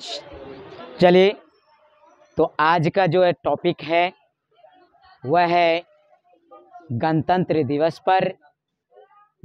चलिए तो आज का जो है टॉपिक है वह है गणतंत्र दिवस पर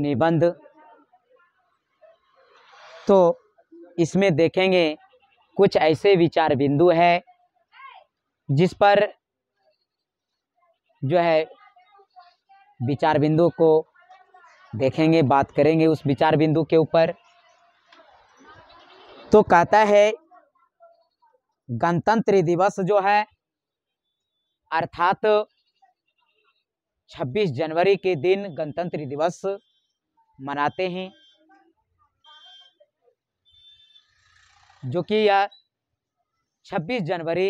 निबंध तो इसमें देखेंगे कुछ ऐसे विचार बिंदु है जिस पर जो है विचार बिंदु को देखेंगे बात करेंगे उस विचार बिंदु के ऊपर तो कहता है गणतंत्र दिवस जो है अर्थात 26 जनवरी के दिन गणतंत्र दिवस मनाते हैं जो कि यह 26 जनवरी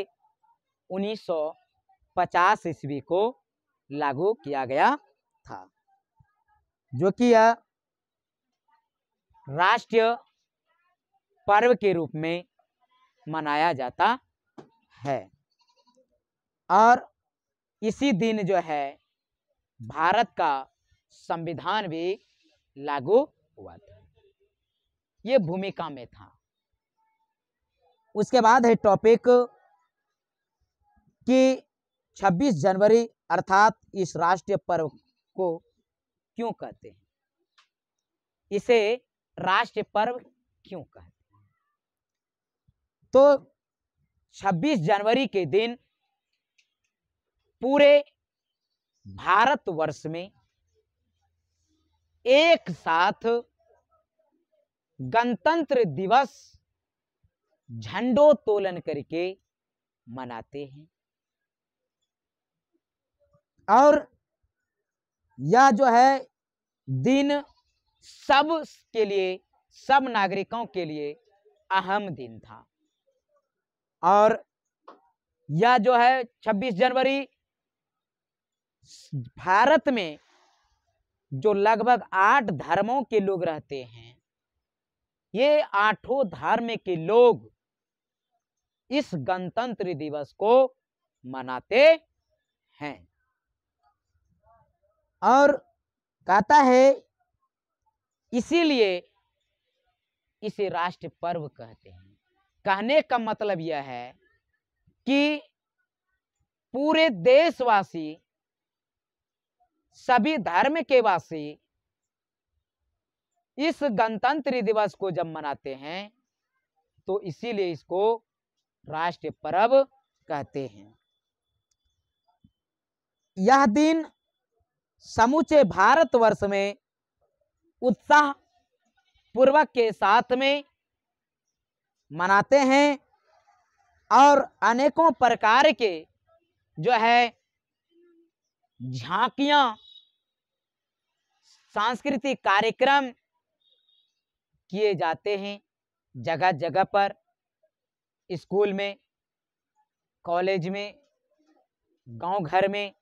1950 ईस्वी को लागू किया गया था जो कि यह राष्ट्रीय पर्व के रूप में मनाया जाता है और इसी दिन जो है भारत का संविधान भी लागू हुआ था ये भूमिका में था उसके बाद है टॉपिक कि 26 जनवरी अर्थात इस राष्ट्रीय पर्व को क्यों कहते हैं इसे राष्ट्रीय पर्व क्यों कहते हैं तो 26 जनवरी के दिन पूरे भारतवर्ष में एक साथ गणतंत्र दिवस झंडोत्तोलन करके मनाते हैं और यह जो है दिन सब के लिए सब नागरिकों के लिए अहम दिन था और यह जो है 26 जनवरी भारत में जो लगभग आठ धर्मों के लोग रहते हैं ये आठों धर्म के लोग इस गणतंत्र दिवस को मनाते हैं और कहता है इसीलिए इसे राष्ट्र पर्व कहते हैं कहने का मतलब यह है कि पूरे देशवासी सभी धर्म के वासी इस गणतंत्र दिवस को जब मनाते हैं तो इसीलिए इसको राष्ट्रीय पर्व कहते हैं यह दिन समूचे भारतवर्ष में उत्साह पूर्वक के साथ में मनाते हैं और अनेकों प्रकार के जो है झांकियां सांस्कृतिक कार्यक्रम किए जाते हैं जगह जगह पर स्कूल में कॉलेज में गांव घर में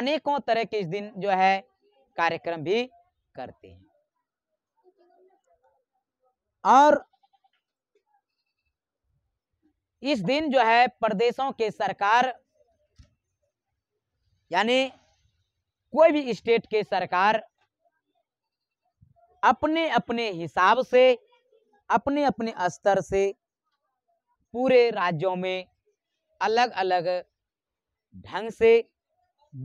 अनेकों तरह के इस दिन जो है कार्यक्रम भी करते हैं और इस दिन जो है प्रदेशों के सरकार यानी कोई भी स्टेट के सरकार अपने अपने हिसाब से अपने अपने स्तर से पूरे राज्यों में अलग अलग ढंग से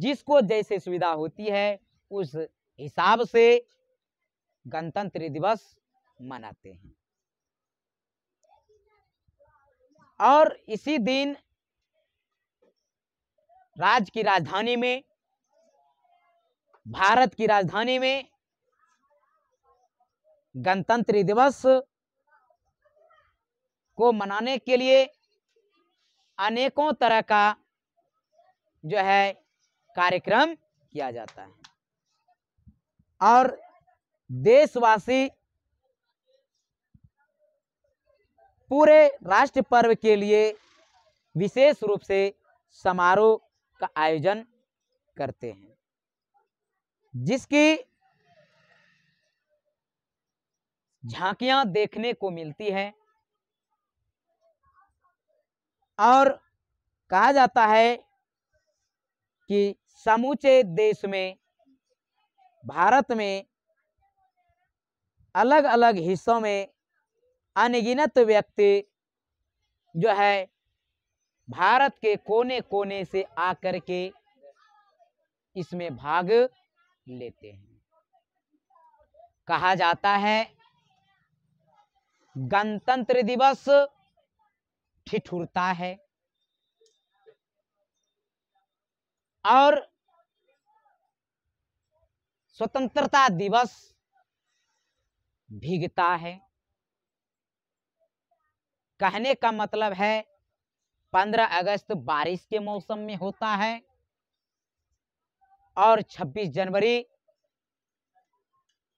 जिसको जैसे सुविधा होती है उस हिसाब से गणतंत्र दिवस मनाते हैं और इसी दिन राज्य की राजधानी में भारत की राजधानी में गणतंत्र दिवस को मनाने के लिए अनेकों तरह का जो है कार्यक्रम किया जाता है और देशवासी पूरे राष्ट्र पर्व के लिए विशेष रूप से समारोह का आयोजन करते हैं जिसकी झांकियां देखने को मिलती हैं और कहा जाता है कि समूचे देश में भारत में अलग अलग हिस्सों में अनगिनत व्यक्ति जो है भारत के कोने कोने से आकर के इसमें भाग लेते हैं कहा जाता है गणतंत्र दिवस ठिठुरता है और स्वतंत्रता दिवस भीगता है कहने का मतलब है पंद्रह अगस्त बारिश के मौसम में होता है और 26 जनवरी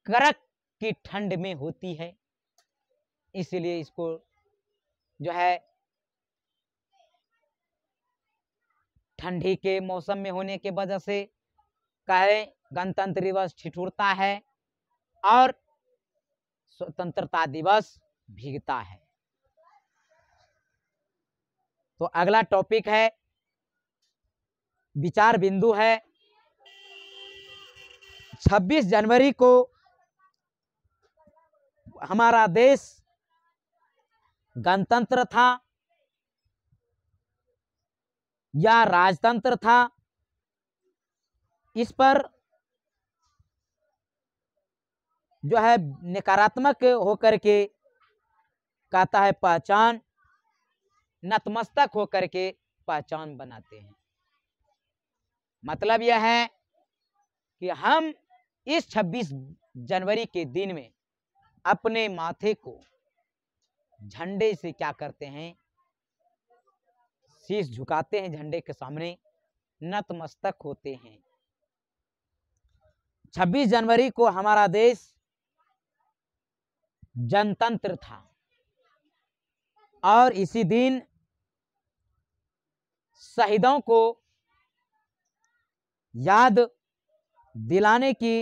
कड़क की ठंड में होती है इसलिए इसको जो है ठंडी के मौसम में होने के वजह से कहे गणतंत्र दिवस ठिठुरता है और स्वतंत्रता दिवस भीगता है तो अगला टॉपिक है विचार बिंदु है 26 जनवरी को हमारा देश गणतंत्र था या राजतंत्र था इस पर जो है नकारात्मक होकर के कहता है पहचान नतमस्तक होकर के पहचान बनाते हैं मतलब यह है कि हम इस 26 जनवरी के दिन में अपने माथे को झंडे से क्या करते हैं शीश झुकाते हैं झंडे के सामने नतमस्तक होते हैं 26 जनवरी को हमारा देश जनतंत्र था और इसी दिन शहीदों को याद दिलाने की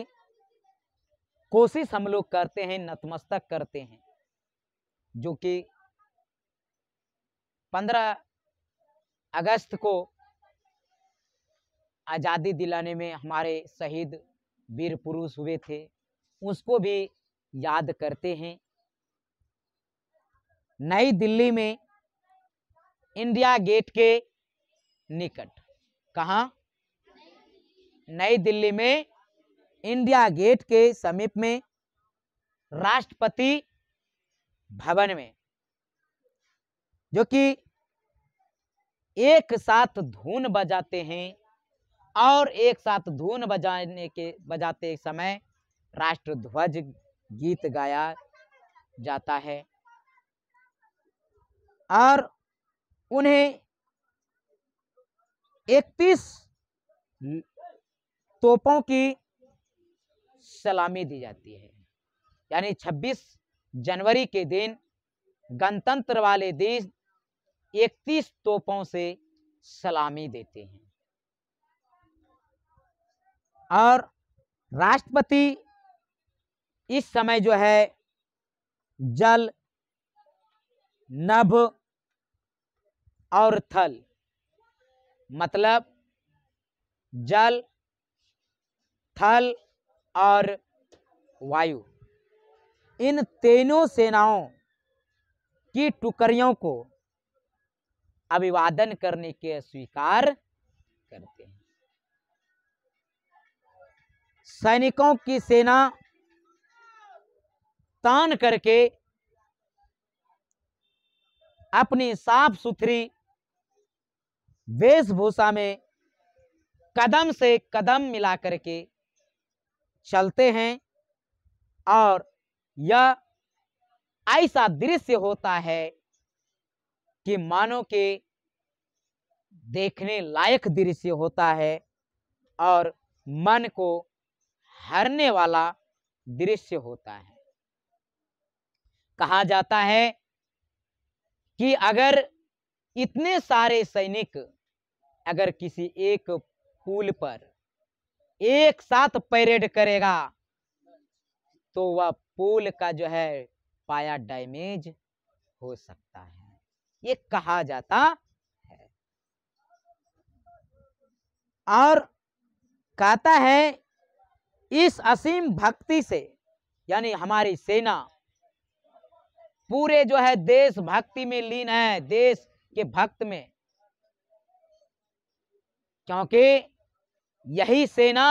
कोशिश हम लोग करते हैं नतमस्तक करते हैं जो कि 15 अगस्त को आज़ादी दिलाने में हमारे शहीद वीर पुरुष हुए थे उसको भी याद करते हैं नई दिल्ली में इंडिया गेट के निकट कहा नई दिल्ली में इंडिया गेट के समीप में राष्ट्रपति भवन में जो कि एक साथ धुन बजाते हैं और एक साथ धुन बजाने के बजाते समय राष्ट्र ध्वज गीत गाया जाता है और उन्हें इकतीस हम्म। तोपों की सलामी दी जाती है यानी 26 जनवरी के दिन गणतंत्र वाले देश 31 तोपों से सलामी देते हैं और राष्ट्रपति इस समय जो है जल नभ और थल मतलब जल थल और वायु इन तीनों सेनाओं की टुकड़ियों को अभिवादन करने के स्वीकार करते हैं सैनिकों की सेना तान करके अपनी साफ सुथरी वेशभूषा में कदम से कदम मिला करके चलते हैं और यह ऐसा दृश्य होता है कि मानो के देखने लायक दृश्य होता है और मन को हरने वाला दृश्य होता है कहा जाता है कि अगर इतने सारे सैनिक अगर किसी एक पुल पर एक साथ पैरेड करेगा तो वह पुल का जो है पाया डैमेज हो सकता है ये कहा जाता है और कहता है इस असीम भक्ति से यानी हमारी सेना पूरे जो है देश भक्ति में लीन है देश के भक्त में क्योंकि यही सेना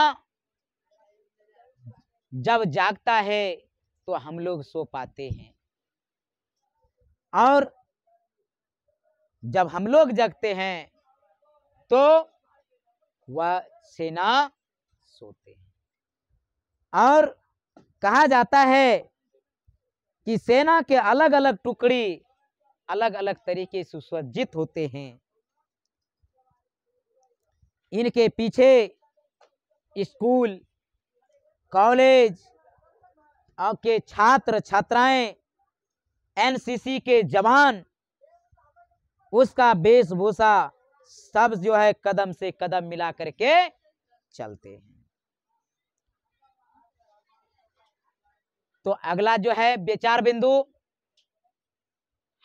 जब जागता है तो हम लोग सो पाते हैं और जब हम लोग जगते हैं तो वह सेना सोते हैं और कहा जाता है कि सेना के अलग अलग टुकड़ी अलग अलग तरीके से सुसज्जित होते हैं इनके पीछे स्कूल कॉलेज के छात्र छात्राएं एनसीसी के जवान उसका वेशभूषा सब जो है कदम से कदम मिला करके चलते हैं तो अगला जो है विचार बिंदु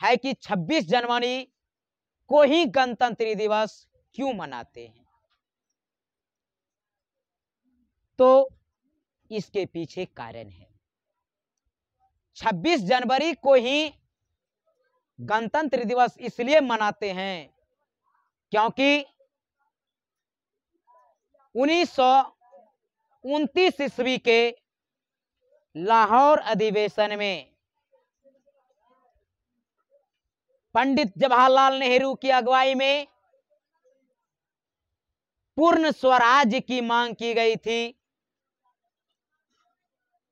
है कि 26 जनवरी को ही गणतंत्र दिवस क्यों मनाते हैं तो इसके पीछे कारण है 26 जनवरी को ही गणतंत्र दिवस इसलिए मनाते हैं क्योंकि उन्नीस ईस्वी के लाहौर अधिवेशन में पंडित जवाहरलाल नेहरू की अगुवाई में पूर्ण स्वराज की मांग की गई थी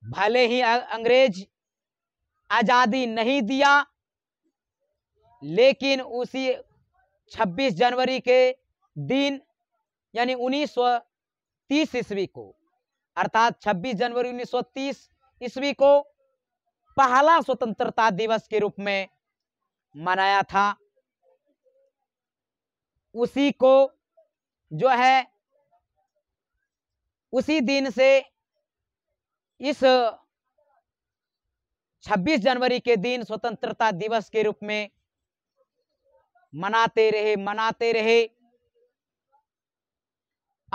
भले ही अंग्रेज आजादी नहीं दिया लेकिन उसी 26 जनवरी के दिन यानी 1930 ईस्वी को अर्थात 26 जनवरी 1930 ईस्वी को पहला स्वतंत्रता दिवस के रूप में मनाया था उसी को जो है उसी दिन से इस 26 जनवरी के दिन स्वतंत्रता दिवस के रूप में मनाते रहे मनाते रहे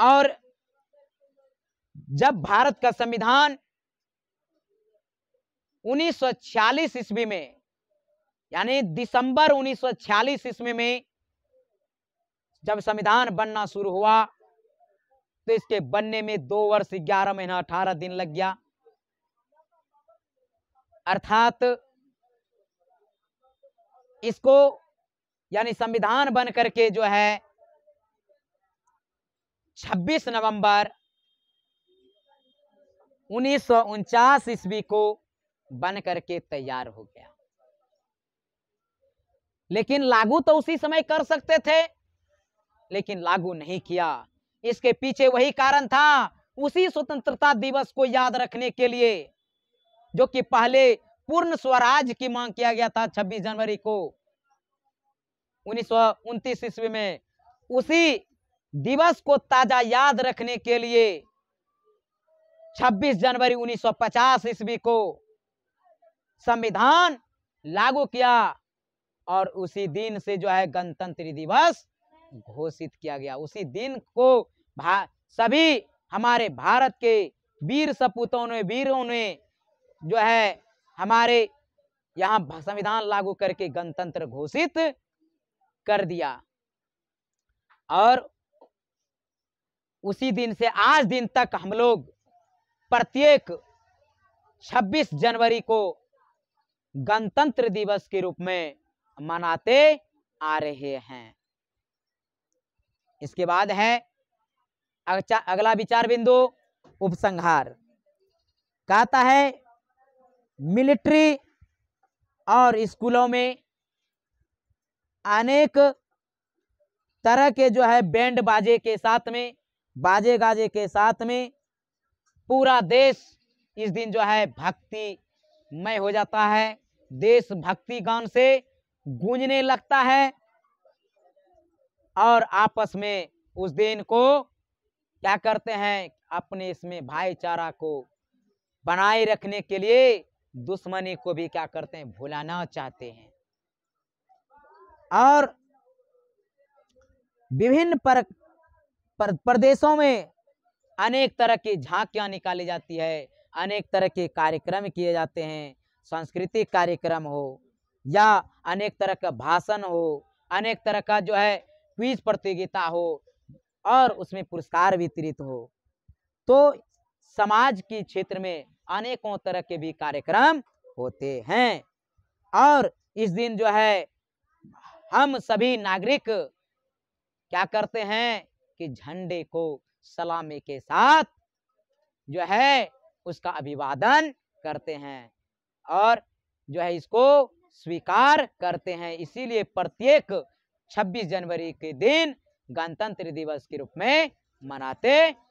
और जब भारत का संविधान 1946 ईस्वी में यानी दिसंबर 1946 ईस्वी में जब संविधान बनना शुरू हुआ तो इसके बनने में दो वर्ष ग्यारह महीना अठारह दिन लग गया अर्थात इसको यानी संविधान बन करके जो है 26 नवंबर उन्नीस ईस्वी को बन करके तैयार हो गया लेकिन लागू तो उसी समय कर सकते थे लेकिन लागू नहीं किया इसके पीछे वही कारण था उसी स्वतंत्रता दिवस को याद रखने के लिए जो कि पहले पूर्ण स्वराज की मांग किया गया था 26 जनवरी को उन्नीस सौ ईस्वी में उसी दिवस को ताजा याद रखने के लिए 26 जनवरी 1950 ईस्वी को संविधान लागू किया और उसी दिन से जो है गणतंत्र दिवस घोषित किया गया उसी दिन को सभी हमारे भारत के वीर सपूतों ने वीरों ने जो है हमारे यहाँ संविधान लागू करके गणतंत्र घोषित कर दिया और उसी दिन से आज दिन तक हम लोग प्रत्येक 26 जनवरी को गणतंत्र दिवस के रूप में मनाते आ रहे हैं इसके बाद है अगला विचार बिंदु उपसंहार कहता है मिलिट्री और स्कूलों में अनेक तरह के जो है बैंड बाजे के साथ में बाजे गाजे के साथ में पूरा देश इस दिन जो है भक्तिमय हो जाता है देश भक्ति गान से गूंजने लगता है और आपस में उस दिन को क्या करते हैं अपने इसमें भाईचारा को बनाए रखने के लिए दुश्मनी को भी क्या करते हैं भुलाना चाहते हैं और विभिन्न पर, पर प्रदेशों में अनेक तरह की झांकियां निकाली जाती है अनेक तरह के कार्यक्रम किए जाते हैं सांस्कृतिक कार्यक्रम हो या अनेक तरह का भाषण हो अनेक तरह का जो है क्विज प्रतियोगिता हो और उसमें पुरस्कार वितरित हो तो समाज के क्षेत्र में अनेकों तरह के भी कार्यक्रम होते हैं और इस दिन जो है हम सभी नागरिक क्या करते हैं कि झंडे को सलामी के साथ जो है उसका अभिवादन करते हैं और जो है इसको स्वीकार करते हैं इसीलिए प्रत्येक 26 जनवरी के दिन गणतंत्र दिवस के रूप में मनाते